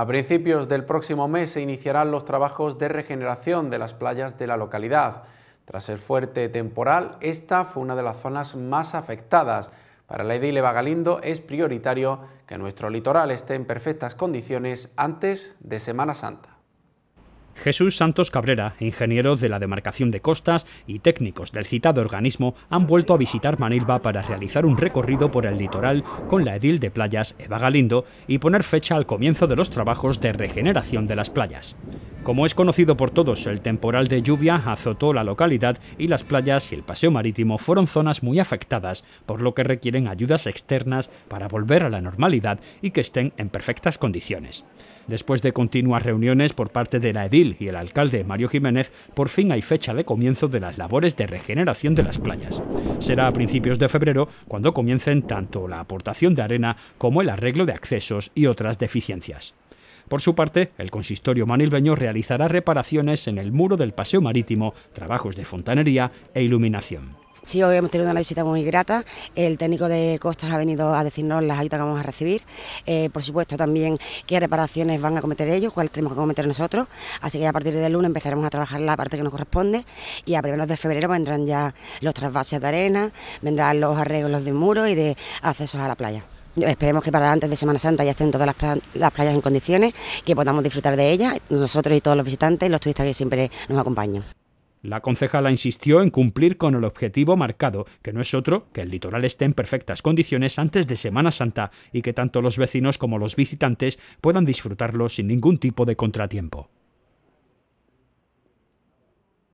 A principios del próximo mes se iniciarán los trabajos de regeneración de las playas de la localidad. Tras el fuerte temporal, esta fue una de las zonas más afectadas. Para la EDILE Eva Galindo es prioritario que nuestro litoral esté en perfectas condiciones antes de Semana Santa. Jesús Santos Cabrera, ingeniero de la demarcación de costas y técnicos del citado organismo han vuelto a visitar Manilva para realizar un recorrido por el litoral con la edil de playas Eva Galindo y poner fecha al comienzo de los trabajos de regeneración de las playas. Como es conocido por todos, el temporal de lluvia azotó la localidad y las playas y el paseo marítimo fueron zonas muy afectadas, por lo que requieren ayudas externas para volver a la normalidad y que estén en perfectas condiciones. Después de continuas reuniones por parte de la edil y el alcalde Mario Jiménez, por fin hay fecha de comienzo de las labores de regeneración de las playas. Será a principios de febrero cuando comiencen tanto la aportación de arena como el arreglo de accesos y otras deficiencias. Por su parte, el consistorio manilbeño realizará reparaciones en el muro del paseo marítimo, trabajos de fontanería e iluminación. Sí, hoy hemos tenido una visita muy grata. El técnico de Costas ha venido a decirnos las ayudas que vamos a recibir. Eh, por supuesto, también qué reparaciones van a cometer ellos, cuáles tenemos que cometer nosotros. Así que a partir del lunes empezaremos a trabajar la parte que nos corresponde y a primeros de febrero vendrán ya los trasvases de arena, vendrán los arreglos de muro y de accesos a la playa. Esperemos que para antes de Semana Santa ya estén todas las, playas, en condiciones, que podamos disfrutar de ellas, nosotros y todos los visitantes y los turistas que siempre nos acompañan. La concejala insistió en cumplir con el objetivo marcado, que no es otro que el litoral esté en perfectas condiciones antes de Semana Santa y que tanto los vecinos como los visitantes puedan disfrutarlo sin ningún tipo de contratiempo.